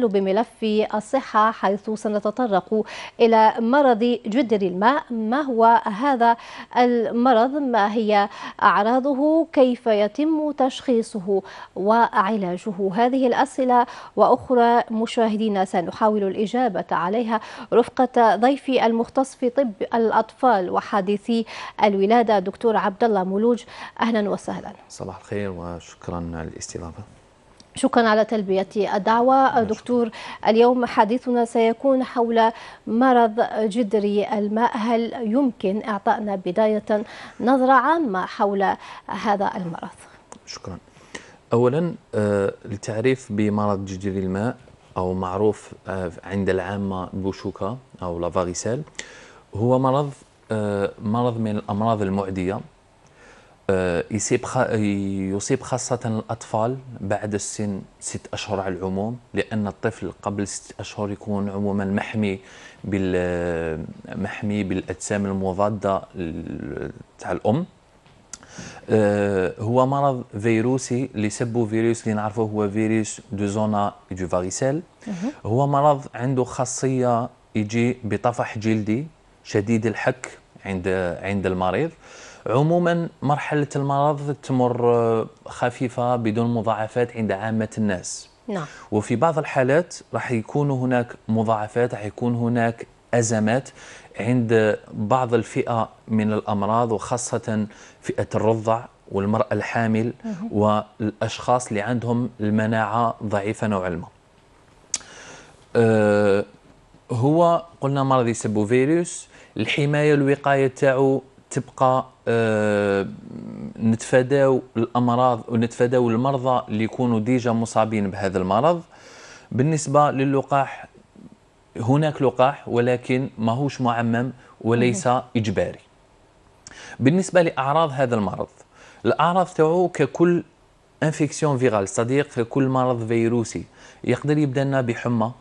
بملف الصحة حيث سنتطرق إلى مرض جدر الماء ما هو هذا المرض ما هي أعراضه كيف يتم تشخيصه وعلاجه هذه الأسئلة وأخرى مشاهدينا سنحاول الإجابة عليها رفقة ضيفي المختص في طب الأطفال وحادثي الولادة دكتور عبد الله ملوج أهلا وسهلا صباح الخير وشكرا على الاستضافة شكرا على تلبية الدعوة دكتور اليوم حديثنا سيكون حول مرض جدري الماء هل يمكن إعطائنا بداية نظرة عامة حول هذا المرض شكرا أولا آه، التعريف بمرض جدري الماء أو معروف آه، عند العامة بوشوكا أو لافاريسيل هو مرض آه، مرض من الأمراض المعدية آه، يصيب يصيب خاصة الأطفال بعد السن ست أشهر على العموم لأن الطفل قبل ست أشهر يكون عموما محمي محمي بالأجسام المضادة تاع الأم آه، هو مرض فيروسي اللي سبو فيروس اللي نعرفه هو فيروس دو زونا دو فاريسيل هو مرض عنده خاصية يجي بطفح جلدي شديد الحك عند عند المريض عموما مرحلة المرض تمر آه، خفيفة بدون مضاعفات عند عامة الناس نعم. وفي بعض الحالات راح يكون هناك مضاعفات راح يكون هناك أزمات عند بعض الفئة من الأمراض وخاصة فئة الرضع والمرأة الحامل والأشخاص اللي عندهم المناعة ضعيفة نوعا ما آه، هو قلنا مرض يسبو فيروس الحماية الوقاية تاعو تبقى آه، نتفاداو الامراض ونتفاداو المرضى اللي يكونوا ديجا مصابين بهذا المرض بالنسبه للقاح هناك لقاح ولكن ماهوش معمم وليس اجباري بالنسبه لاعراض هذا المرض الاعراض تاعو ككل انفيكسيون فيرال صديق ككل مرض فيروسي يقدر يبدا لنا بحمى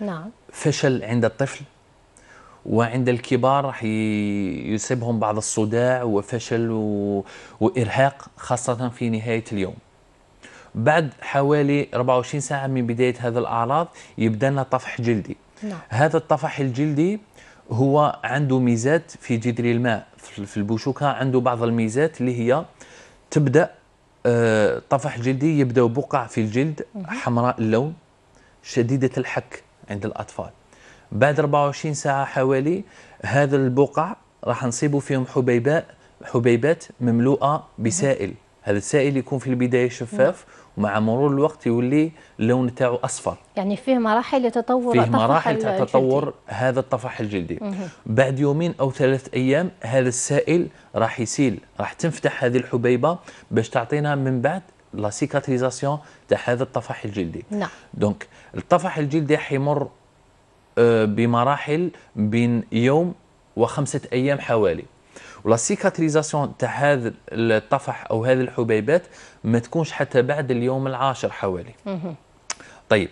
نعم فشل عند الطفل وعند الكبار راح يسببهم بعض الصداع وفشل و... وإرهاق خاصة في نهاية اليوم بعد حوالي 24 ساعة من بداية هذا الأعراض يبدأ لنا طفح جلدي نعم. هذا الطفح الجلدي هو عنده ميزات في جدر الماء في البشوكة عنده بعض الميزات اللي هي تبدأ آه، طفح جلدي يبدأ بقع في الجلد حمراء اللون شديدة الحك عند الأطفال بعد 24 ساعة حوالي هذا البقع راح نصيبوا فيهم حبيبات حبيبات مملوءة بسائل هذا السائل يكون في البداية شفاف ومع مرور الوقت يولي اللون تاعو أصفر يعني فيه مراحل تطور فيه مراحل تاع تطور هذا الطفح الجلدي مه. بعد يومين أو ثلاث أيام هذا السائل راح يسيل راح تنفتح هذه الحبيبة باش تعطينا من بعد لا سيكاتريزاسيون تاع هذا الطفح الجلدي نعم دونك الطفح الجلدي حيمر آه، بمراحل بين يوم وخمسة أيام حوالي ولا سيكاتريزاسيون تاع هذا الطفح أو هذه الحبيبات ما تكونش حتى بعد اليوم العاشر حوالي طيب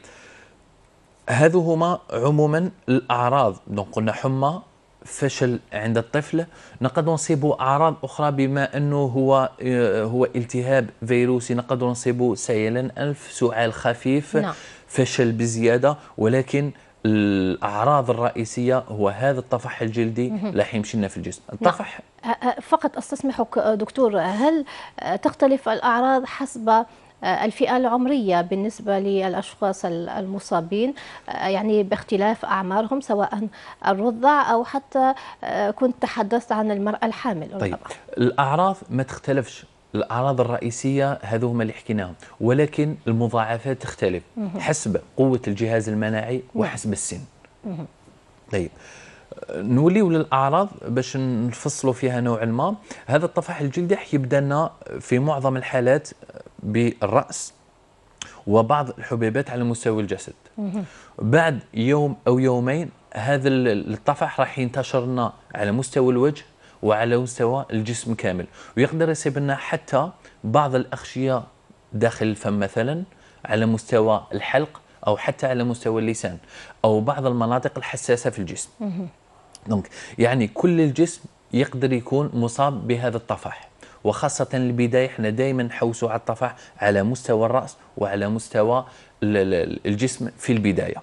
هذو هما عموما الأعراض دونك قلنا حمى فشل عند الطفل نقدروا نصيبوا اعراض اخرى بما انه هو آه، هو التهاب فيروسي نقدروا نصيبوا سيلان انف سعال خفيف نعم. فشل بزياده ولكن الاعراض الرئيسيه هو هذا الطفح الجلدي اللي حيمشي لنا في الجسم نعم. الطفح أه، أه، فقط استسمحك أه، دكتور هل تختلف الاعراض حسب الفئة العمرية بالنسبة للأشخاص المصابين يعني باختلاف أعمارهم سواء الرضع أو حتى كنت تحدثت عن المرأة الحامل طيب الأعراض ما تختلفش الاعراض الرئيسيه هذو هما اللي حكيناهم ولكن المضاعفات تختلف حسب قوه الجهاز المناعي وحسب السن طيب نوليو للاعراض باش نفصلوا فيها نوعا ما هذا الطفح الجلدي يبدا لنا في معظم الحالات بالراس وبعض الحبيبات على مستوى الجسد بعد يوم او يومين هذا الطفح راح ينتشر لنا على مستوى الوجه وعلى مستوى الجسم كامل ويقدر يصيب لنا حتى بعض الأغشية داخل الفم مثلا على مستوى الحلق أو حتى على مستوى اللسان أو بعض المناطق الحساسة في الجسم دونك يعني كل الجسم يقدر يكون مصاب بهذا الطفح وخاصة البداية احنا دائما نحوسوا على الطفح على مستوى الرأس وعلى مستوى الجسم في البداية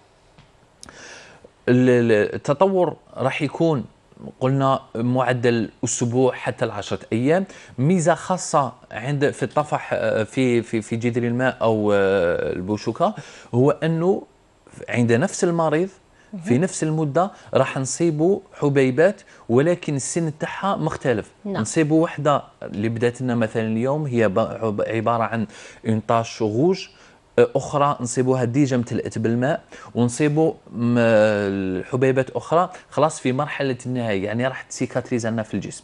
التطور راح يكون قلنا معدل اسبوع حتى العشرة ايام ميزه خاصه عند في الطفح آه، في في في جدر الماء او آه، البوشوكه هو انه عند نفس المريض في نفس المده راح نصيبوا حبيبات ولكن السن تاعها مختلف نعم. نصيبوا وحده اللي بدات لنا مثلا اليوم هي عباره عن اون طاش غوج اخرى نصيبوها ديجا امتلأت بالماء ونصيبوا حبيبات اخرى خلاص في مرحله النهايه يعني راح تسيكاتريز لنا في الجسم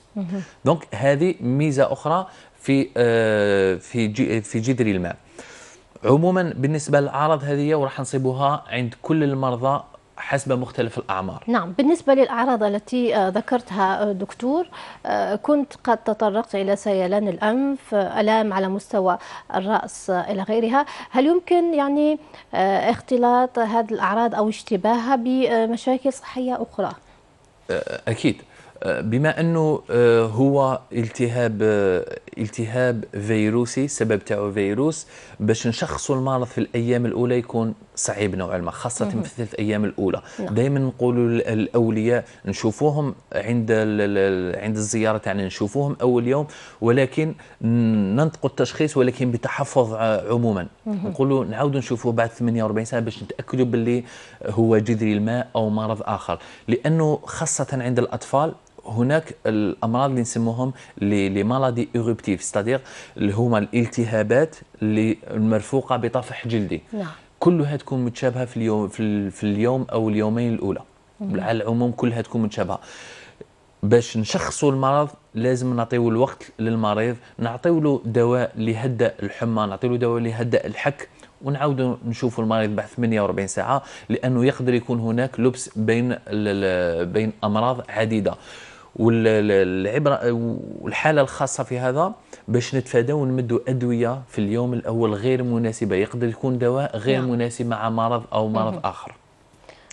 دونك هذه ميزه اخرى في آه، في في جذري الماء عموما بالنسبه للاعراض هذه وراح نصيبوها عند كل المرضى حسب مختلف الأعمار نعم بالنسبة للأعراض التي آه، ذكرتها آه، دكتور آه، كنت قد تطرقت إلى سيلان الأنف ألام على مستوى الرأس إلى غيرها هل يمكن يعني اختلاط هذه الأعراض أو اشتباهها بمشاكل صحية أخرى؟ أكيد بما انه هو التهاب التهاب فيروسي السبب تاعو فيروس باش نشخصوا المرض في الايام الاولى يكون صعيب نوعا ما خاصة في الثلاث أيام الأولى نعم. دائما نقولوا الأولياء نشوفوهم عند عند الزيارة تاعنا يعني نشوفوهم أول يوم ولكن ننطقوا التشخيص ولكن بتحفظ عموما نقولوا نعاودوا نشوفوه بعد 48 ساعة باش نتأكدوا باللي هو جذري الماء أو مرض آخر لأنه خاصة عند الأطفال هناك الامراض اللي نسموهم لي مالادي ايروبتيف ستادير اللي هما الالتهابات اللي المرفوقه بطفح جلدي نعم كلها تكون متشابهه في اليوم في اليوم او اليومين الاولى على العموم كلها تكون متشابهه باش نشخصوا المرض لازم نعطيو الوقت للمريض نعطيو له دواء ليهدأ الحمى نعطيو له دواء ليهدأ الحك ونعاودوا نشوفوا المريض بعد 48 ساعه لانه يقدر يكون هناك لبس بين بين امراض عديده والعبره والحاله الخاصه في هذا باش نتفاداو ونمدوا ادويه في اليوم الاول غير مناسبه يقدر يكون دواء غير نعم. مناسب مع مرض او مرض مم. اخر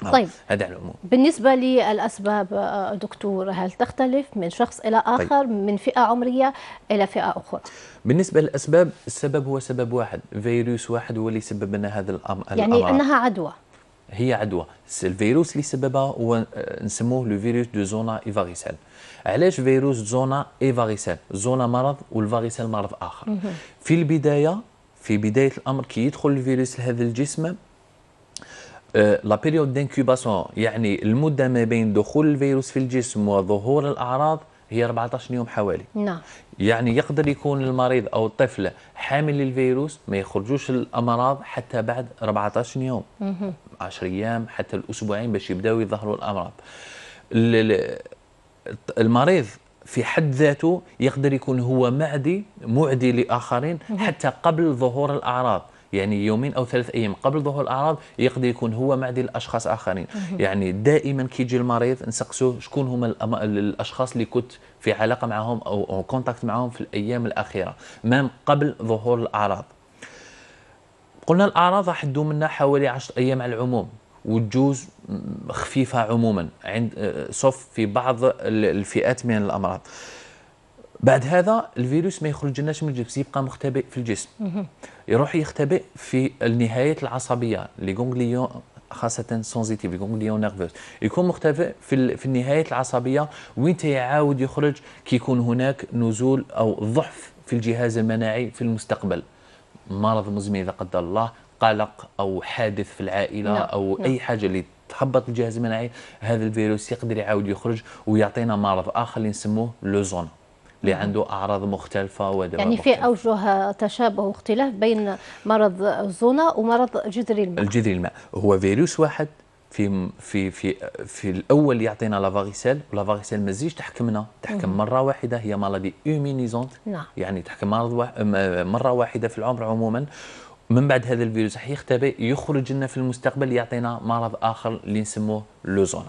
آه، طيب هذا على العموم بالنسبة للأسباب آه، دكتور هل تختلف من شخص إلى طيب. آخر طيب. من فئة عمرية إلى فئة أخرى بالنسبة للأسباب السبب هو سبب واحد فيروس واحد هو اللي سبب لنا هذا الأمر يعني الأمر. أنها عدوى هي عدوى الفيروس اللي سببها هو آه، نسموه لو فيروس دو زونا ايفاريسيل علاش فيروس زونا ايفاريسيل زونا مرض والفاريسيل مرض اخر في البدايه في بدايه الامر كي يدخل الفيروس لهذا الجسم آه، لا بيريود دانكوباسيون يعني المده ما بين دخول الفيروس في الجسم وظهور الاعراض هي 14 يوم حوالي نعم يعني يقدر يكون المريض أو الطفل حامل للفيروس ما يخرجوش الأمراض حتى بعد 14 يوم 10 أيام حتى الأسبوعين باش يبداو يظهروا الأمراض المريض في حد ذاته يقدر يكون هو معدي معدي لآخرين حتى قبل ظهور الأعراض يعني يومين او ثلاث ايام قبل ظهور الاعراض يقدر يكون هو معدي لاشخاص اخرين يعني دائما كيجي المريض نسقسوه شكون هما الاشخاص اللي كنت في علاقه معهم او كونتاكت معهم في الايام الاخيره مام قبل ظهور الاعراض قلنا الاعراض راح تدوم منا حوالي 10 ايام على العموم وتجوز خفيفه عموما عند آه، صف في بعض الفئات من الامراض بعد هذا الفيروس ما يخرج من الجسم يبقى مختبئ في الجسم يروح يختبئ في النهايات العصبيه لي غونغليون خاصة سونزيتيف غونغليون نيرفوس يكون مختبئ في في النهايات العصبية وين تيعاود يخرج كي يكون هناك نزول أو ضعف في الجهاز المناعي في المستقبل مرض مزمن إذا قدر الله قلق أو حادث في العائلة لا. نعم، أو لا. نعم. أي حاجة اللي تهبط الجهاز المناعي هذا الفيروس يقدر يعاود يخرج ويعطينا مرض آخر اللي نسموه لوزون اللي عنده اعراض مختلفه ودواء يعني في اوجه تشابه واختلاف بين مرض الزونا ومرض جذري الماء الجذري الماء هو فيروس واحد في في في في الاول يعطينا لافاريسيل والافاريسيل مازيش تحكمنا تحكم مره واحده هي مالادي اومينيزونت نعم. يعني تحكم مره واحده في العمر عموما من بعد هذا الفيروس حيختبئ يختبئ يخرج لنا في المستقبل يعطينا مرض اخر اللي نسموه لوزونا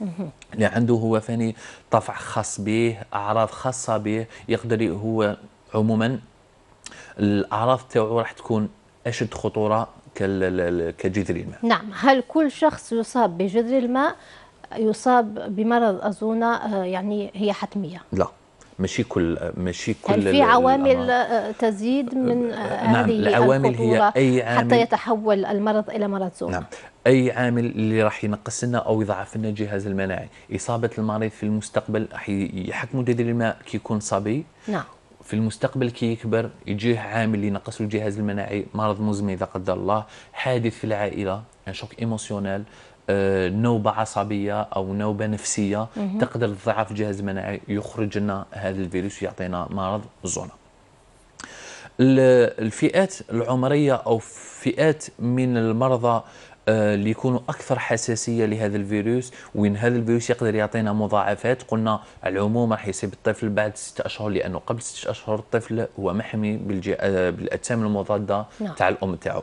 اللي يعني عنده هو ثاني طفع خاص به اعراض خاصه به يقدر هو عموما الاعراض تاعو راح تكون اشد خطوره كجذر الماء نعم هل كل شخص يصاب بجذر الماء يصاب بمرض الأزونة يعني هي حتمية لا ماشي كل ماشي كل هل في عوامل تزيد من نعم هذه العوامل هي اي عامل حتى يتحول المرض الى مرض زوم نعم اي عامل اللي راح ينقص لنا او يضعف لنا الجهاز المناعي اصابه المريض في المستقبل راح يحكموا دليل الماء كي يكون صبي نعم في المستقبل كي يكبر يجيه عامل اللي ينقص الجهاز المناعي مرض مزمن اذا قدر الله حادث في العائله يعني شوك ايموسيونيل آه، نوبة عصبية أو نوبة نفسية تقدر تضعف الجهاز المناعي يخرج لنا هذا الفيروس ويعطينا مرض الزونا الفئات العمرية أو فئات من المرضى آه، اللي يكونوا اكثر حساسيه لهذا الفيروس وين هذا الفيروس يقدر يعطينا مضاعفات قلنا على العموم راح يصيب الطفل بعد 6 اشهر لانه قبل 6 اشهر الطفل هو محمي آه، بالاجسام المضاده نعم. تاع الام تاعو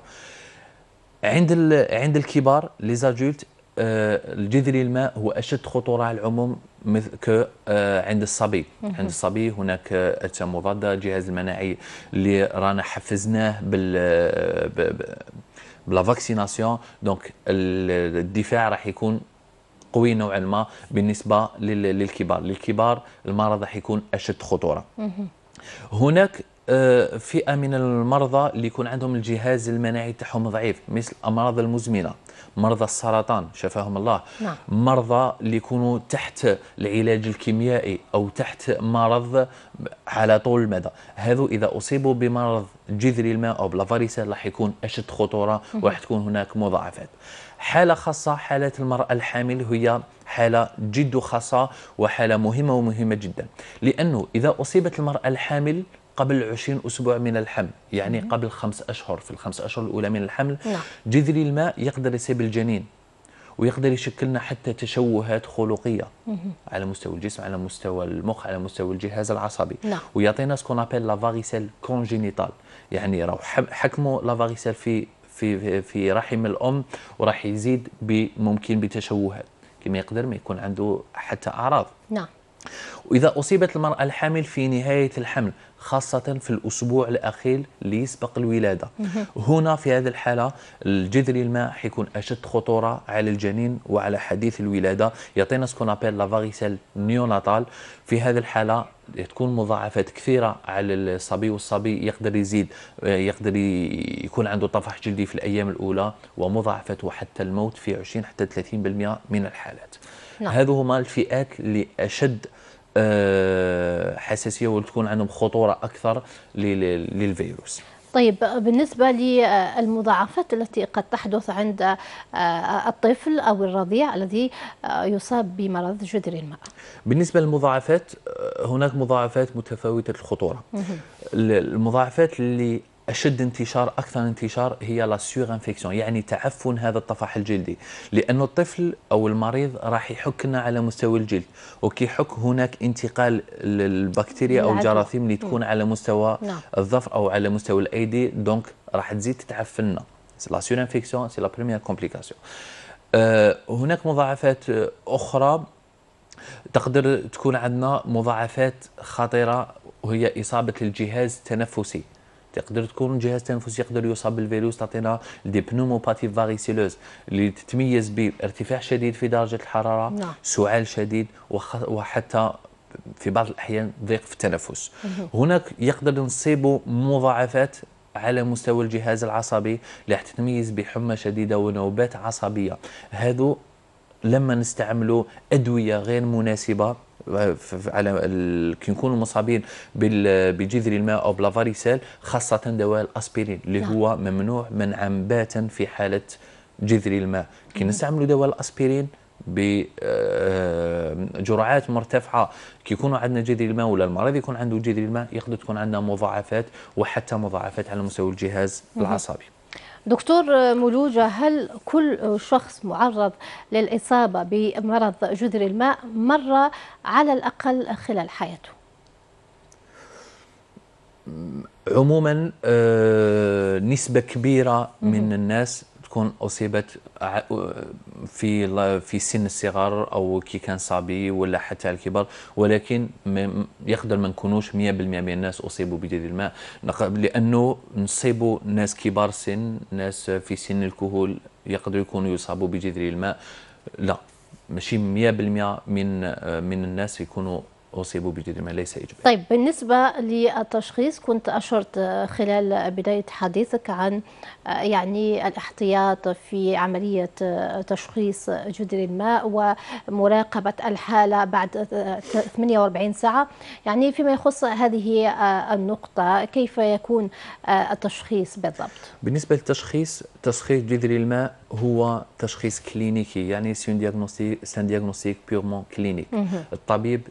عند عند الكبار لي آه، الجذري الماء هو أشد خطورة على العموم مثل آه، عند الصبي عند الصبي هناك أجسام مضادة الجهاز المناعي اللي رانا حفزناه بال آه، بلا فاكسيناسيون دونك الدفاع راح يكون قوي نوعا ما بالنسبه للكبار للكبار المرض راح يكون اشد خطوره هناك آه، فئه من المرضى اللي يكون عندهم الجهاز المناعي تاعهم ضعيف مثل الامراض المزمنه مرضى السرطان شفاهم الله نعم. مرضى اللي يكونوا تحت العلاج الكيميائي او تحت مرض على طول المدى هذو اذا اصيبوا بمرض جذري الماء او بلافاريسا راح يكون اشد خطوره وراح تكون هناك مضاعفات حاله خاصه حاله المراه الحامل هي حالة جد خاصة وحالة مهمة ومهمة جدا لأنه إذا أصيبت المرأة الحامل قبل 20 أسبوع من الحمل يعني قبل خمس أشهر في الخمس أشهر الأولى من الحمل نعم. جذري الماء يقدر يسيب الجنين ويقدر يشكلنا حتى تشوهات خلقيه مم. على مستوى الجسم على مستوى المخ على مستوى الجهاز العصبي نعم. ويعطينا سكون أبل لا فاريسيل كونجينيتال يعني راهو حكموا لا فاريسيل في في في رحم الام وراح يزيد ممكن بتشوهات كما يقدر ما يكون عنده حتى اعراض نعم واذا اصيبت المراه الحامل في نهايه الحمل خاصة في الأسبوع الأخير اللي يسبق الولادة هنا في هذه الحالة الجذري الماء حيكون أشد خطورة على الجنين وعلى حديث الولادة يعطينا سكون أبيل لافاريسيل نيوناتال في هذه الحالة تكون مضاعفات كثيرة على الصبي والصبي يقدر يزيد يقدر يكون عنده طفح جلدي في الأيام الأولى ومضاعفات وحتى الموت في 20 حتى 30% من الحالات نعم. هذو هما الفئات اللي أشد آه، حساسيه وتكون عندهم خطوره اكثر للفيروس طيب بالنسبة للمضاعفات التي قد تحدث عند آه، الطفل أو الرضيع الذي آه، يصاب بمرض جدر الماء بالنسبة للمضاعفات هناك مضاعفات متفاوتة الخطورة المضاعفات اللي اشد انتشار اكثر انتشار هي لا سيغ انفيكسيون يعني تعفن هذا الطفح الجلدي لانه الطفل او المريض راح يحكنا على مستوى الجلد وكي حك هناك انتقال البكتيريا او الجراثيم اللي تكون على مستوى نعم. الظفر او على مستوى الايدي دونك راح تزيد تتعفنا سي لا سيغ انفيكسيون سي لا بريمير كومبليكاسيون هناك مضاعفات اخرى تقدر تكون عندنا مضاعفات خطيره وهي اصابه الجهاز التنفسي تقدر تكون جهاز تنفسي يقدر يصاب بالفيروس تعطينا دي بنوموباثي فاريسيلوز اللي تتميز بارتفاع شديد في درجه الحراره نعم. سعال شديد وحتى في بعض الاحيان ضيق في التنفس هناك يقدر نصيبوا مضاعفات على مستوى الجهاز العصبي اللي راح تتميز بحمى شديده ونوبات عصبيه هذو لما نستعملوا ادويه غير مناسبه على كي نكونوا مصابين بجذر الماء او بلافاريسيل خاصه دواء الاسبرين اللي نعم. هو ممنوع منعا باتا في حاله جذر الماء كي نستعملوا دواء الاسبرين بجرعات آه، مرتفعه كيكونوا عندنا جذر الماء ولا المريض يكون عنده جذر الماء يقدر تكون عندنا مضاعفات وحتى مضاعفات على مستوى الجهاز العصبي دكتور مولوجة هل كل شخص معرض للإصابة بمرض جذر الماء مرة على الأقل خلال حياته؟ عموما آه، نسبة كبيرة من الناس تكون اصيبت في في سن الصغار او كي كان صبي ولا حتى الكبار ولكن يقدر ما نكونوش 100% من الناس اصيبوا بديد الماء لانه نصيبوا ناس كبار سن ناس في سن الكهول يقدروا يكونوا يصابوا بجذر الماء لا ماشي 100% من من الناس يكونوا أصيبوا بجدير ليس إجباري طيب بالنسبة للتشخيص كنت أشرت خلال بداية حديثك عن يعني الاحتياط في عملية تشخيص جدر الماء ومراقبة الحالة بعد 48 ساعة يعني فيما يخص هذه النقطة كيف يكون التشخيص بالضبط؟ بالنسبة للتشخيص تشخيص جذر الماء هو تشخيص كلينيكي يعني سي ان دياغنوستيك بيغمون كلينيك الطبيب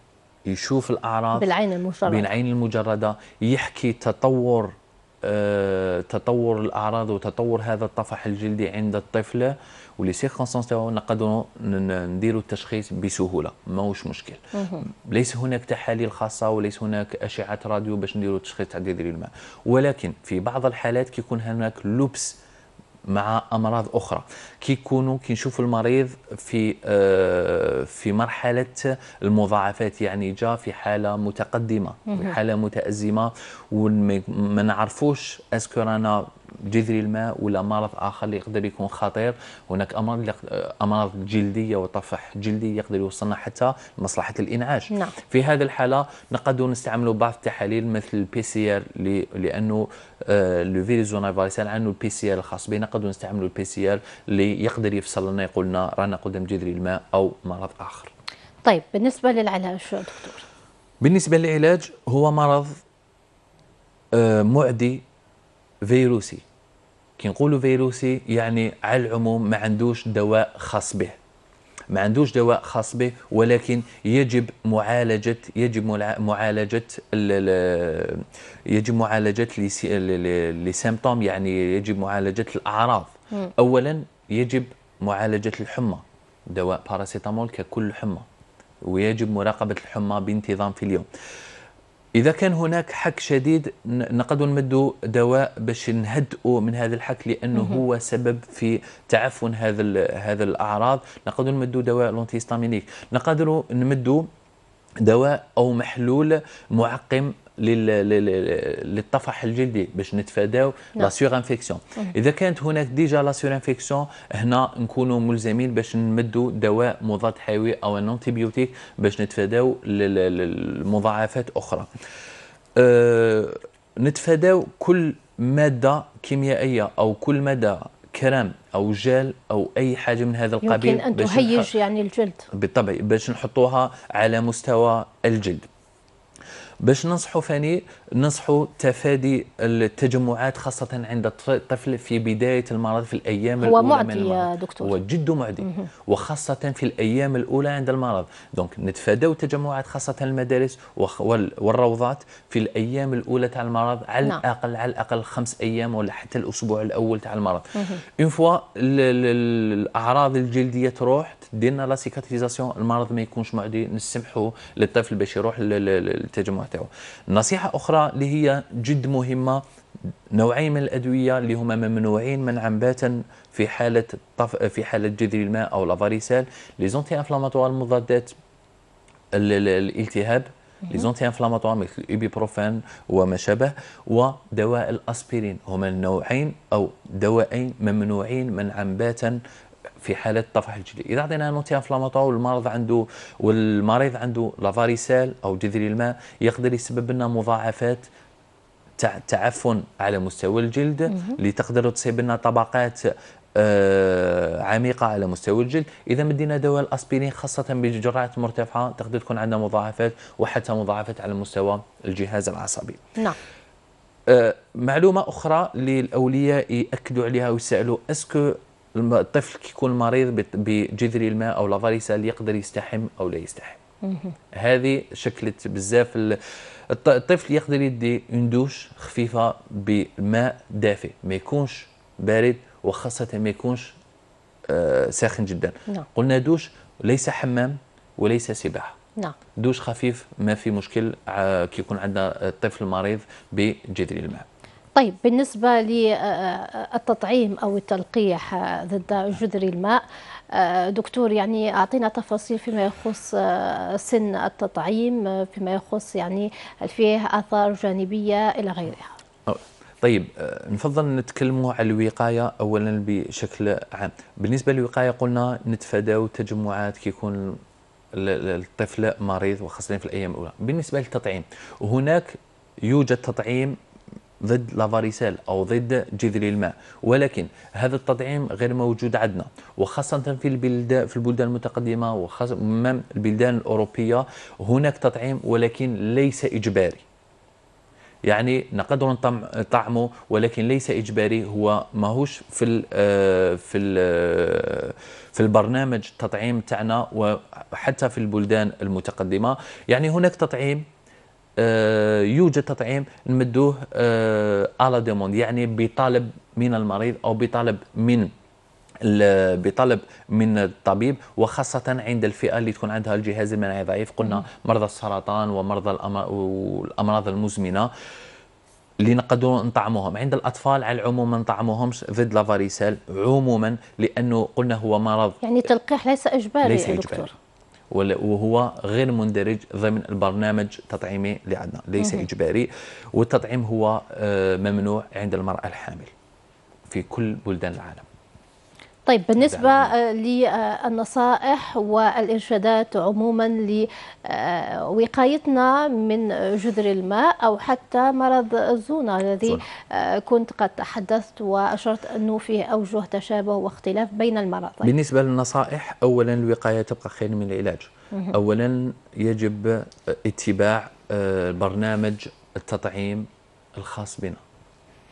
يشوف الاعراض بالعين المجرده بالعين المجرده يحكي تطور آه، تطور الاعراض وتطور هذا الطفح الجلدي عند الطفله ولي سيكونسونس تاعو نقدروا نديروا التشخيص بسهوله ماهوش مشكل ليس هناك تحاليل خاصه وليس هناك اشعه راديو باش نديروا التشخيص تاع ديدري الماء ولكن في بعض الحالات كيكون هناك لبس مع امراض اخرى كي كنشوفوا المريض في آه، في مرحله المضاعفات يعني جا في حاله متقدمه في حاله متازمه وما نعرفوش اسكو رانا جذري الماء ولا مرض اخر اللي يقدر يكون خطير هناك امراض آه، امراض جلديه وطفح جلدي يقدر يوصلنا حتى لمصلحه الانعاش نعم. في هذه الحاله نقدر نستعملوا بعض التحاليل مثل البي سي ار لانه آه، لو فيروس زونا يعني فايسال عنه البي سي ار الخاص به نقدر نستعملوا البي سي ار اللي يقدر يفصل لنا يقول لنا رانا قدام جذري الماء او مرض اخر طيب بالنسبه للعلاج دكتور بالنسبه للعلاج هو مرض آه، معدي فيروسي كي نقولوا فيروسي يعني على العموم ما عندوش دواء خاص به ما عندوش دواء خاص به ولكن يجب معالجة يجب معالجة يجب معالجة لي سيمبتوم يعني يجب معالجة الأعراض أولا يجب معالجة الحمى دواء باراسيتامول ككل حمى ويجب مراقبة الحمى بانتظام في اليوم اذا كان هناك حك شديد نقدر نمدوا دواء باش نهدئوا من هذا الحك لانه مهم. هو سبب في تعفن هذا هذا الاعراض نقدر نمدوا دواء لونتيستامينيك نقدر نمدوا دواء او محلول معقم للطفح الجلدي باش نتفاداو نعم. لا سيغ انفيكسيون اذا كانت هناك ديجا لا سيغ انفيكسيون هنا نكونوا ملزمين باش نمدوا دواء مضاد حيوي او انتيبيوتيك باش نتفاداو المضاعفات اخرى أه نتفاداو كل ماده كيميائيه او كل ماده كريم او جل او اي حاجه من هذا القبيل يمكن ان تهيج يعني الجلد بالطبع باش نحطوها على مستوى الجلد باش ننصحوا فاني ننصحوا تفادي التجمعات خاصه عند الطفل في بدايه المرض في الايام هو الاولى معدي من يا دكتور هو جد معدي مه. وخاصه في الايام الاولى عند المرض دونك نتفاداو التجمعات خاصه المدارس والروضات في الايام الاولى تاع المرض على نعم. الاقل على الاقل خمس ايام ولا حتى الاسبوع الاول تاع المرض اون فوا الاعراض الجلديه تروح دير لنا لا سيكاتريزاسيون المرض ما يكونش معدي نسمحوا للطفل باش يروح للتجمعات تاعو نصيحه اخرى اللي هي جد مهمه نوعين من الادويه اللي هما ممنوعين منعا باتا في حاله طف... في حاله جذر الماء او لافاريسال لي زونتي انفلاماتوار المضادات الالتهاب لي زونتي انفلاماتوار مثل الايبيبروفين وما شابه ودواء الاسبرين هما النوعين او دوائين ممنوعين منعا باتا في حاله طفح الجلد اذا عطينا نوتي انفلاماتوار والمرض عنده والمريض عنده لافاريسال او جذري الماء يقدر يسبب لنا مضاعفات تعفن على مستوى الجلد اللي تقدر تصيب لنا طبقات آه، عميقه على مستوى الجلد اذا مدينا دواء الاسبرين خاصه بجرعات مرتفعه تقدر تكون عندنا مضاعفات وحتى مضاعفات على مستوى الجهاز العصبي نعم آه، معلومه اخرى للاولياء ياكدوا عليها ويسالوا اسكو الطفل كيكون مريض بجذر الماء او لافاريسال يقدر يستحم او لا يستحم هذه شكلت بزاف الطفل يقدر يدي اون دوش خفيفه بماء دافئ ما يكونش بارد وخاصه ما يكونش آه، ساخن جدا نعم. قلنا دوش ليس حمام وليس سباحه نعم دوش خفيف ما في مشكل كيكون عندنا الطفل مريض بجذر الماء طيب بالنسبة للتطعيم آه، آه، أو التلقيح آه، ضد جذر الماء دكتور يعني أعطينا تفاصيل فيما يخص سن التطعيم فيما يخص يعني فيه آثار جانبية إلى غيرها طيب نفضل نتكلموا على الوقايه اولا بشكل عام بالنسبه للوقايه قلنا نتفاداو تجمعات كيكون الطفل مريض وخاصه في الايام الاولى بالنسبه للتطعيم هناك يوجد تطعيم ضد لافاريسيل او ضد جذر الماء ولكن هذا التطعيم غير موجود عندنا وخاصه في البلدان في البلدان المتقدمه وخاصه البلدان الاوروبيه هناك تطعيم ولكن ليس اجباري يعني نقدر نطعمه ولكن ليس اجباري هو ماهوش في الـ آه، في الـ آه، في البرنامج التطعيم تاعنا وحتى في البلدان المتقدمه يعني هناك تطعيم آه، يوجد تطعيم نمدوه على آه، ديموند يعني بطلب من المريض او بطلب من بطلب من الطبيب وخاصة عند الفئة اللي تكون عندها الجهاز المناعي ضعيف قلنا مرضى السرطان ومرضى الأمراض المزمنة اللي نقدروا نطعموهم عند الاطفال على العموم ما نطعموهمش ضد لافاريسال عموما لانه قلنا هو مرض يعني تلقيح ليس اجباري ليس اجباري دكتور. وهو غير مندرج ضمن البرنامج التطعيمي اللي عندنا ليس إجباري والتطعيم هو آه، ممنوع عند المرأة الحامل في كل بلدان العالم طيب بالنسبة نعم. آه، للنصائح والإرشادات عموما لوقايتنا من جذر الماء أو حتى مرض الزونة الذي آه، كنت قد تحدثت وأشرت أنه فيه أوجه تشابه واختلاف بين المرضين بالنسبة للنصائح أولا الوقاية تبقى خير من العلاج أولا يجب آه، اتباع برنامج التطعيم الخاص بنا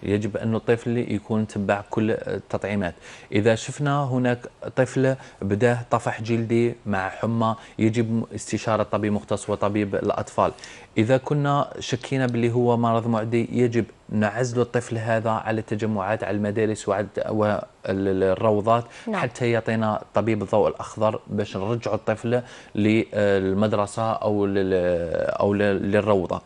يجب أن الطفل يكون تبع كل التطعيمات إذا شفنا هناك طفل بدأ طفح جلدي مع حمى يجب استشارة طبيب مختص وطبيب الأطفال إذا كنا شكينا باللي هو مرض معدي يجب نعزل الطفل هذا على التجمعات على المدارس وعلى الروضات نعم. حتى يعطينا طبيب الضوء الأخضر باش نرجع الطفل للمدرسة أو أو للروضة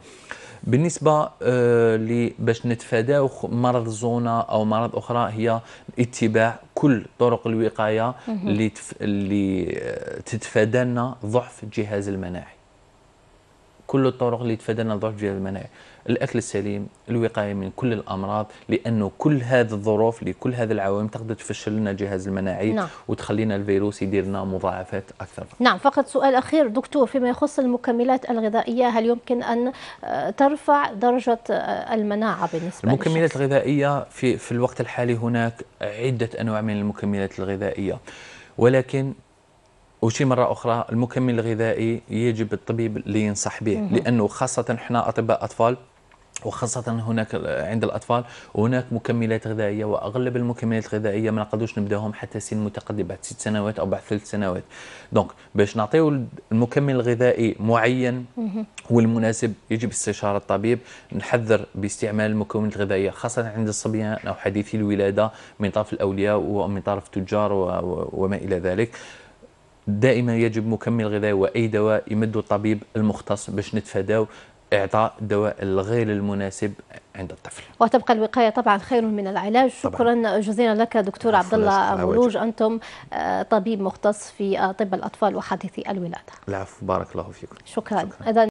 بالنسبه آه، باش نتفاداو مرض الزونه او مرض اخرى هي اتباع كل طرق الوقايه اللي اللي آه، تتفادى لنا ضعف الجهاز المناعي كل الطرق اللي تفادنا الضعف الجهاز المناعي الاكل السليم الوقايه من كل الامراض لانه كل هذه الظروف لكل هذه العوامل تقدر تفشل لنا الجهاز المناعي نعم. وتخلينا الفيروس يدير لنا مضاعفات اكثر نعم فقط سؤال اخير دكتور فيما يخص المكملات الغذائيه هل يمكن ان آه، ترفع درجه آه، المناعه بالنسبه المكملات الغذائيه في في الوقت الحالي هناك عده انواع من المكملات الغذائيه ولكن وشي مرة أخرى المكمل الغذائي يجب الطبيب اللي ينصح به لأنه خاصة إحنا أطباء أطفال وخاصة هناك عند الأطفال وهناك مكملات غذائية وأغلب المكملات الغذائية ما نقدوش نبداوهم حتى سن متقدم بعد ست سنوات أو بعد ثلاث سنوات دونك باش نعطيو المكمل الغذائي معين والمناسب يجب استشارة الطبيب نحذر باستعمال المكملات الغذائية خاصة عند الصبيان أو حديثي الولادة من طرف الأولياء ومن طرف التجار وما إلى ذلك دائما يجب مكمل غذائي واي دواء يمده الطبيب المختص باش نتفاداو اعطاء الدواء الغير المناسب عند الطفل وتبقى الوقايه طبعا خير من العلاج شكرا طبعا. جزيلا لك دكتور عبد الله مروج انتم آه، طبيب مختص في آه، طب الاطفال وحديثي الولاده العفو بارك الله فيكم شكرا, شكرا.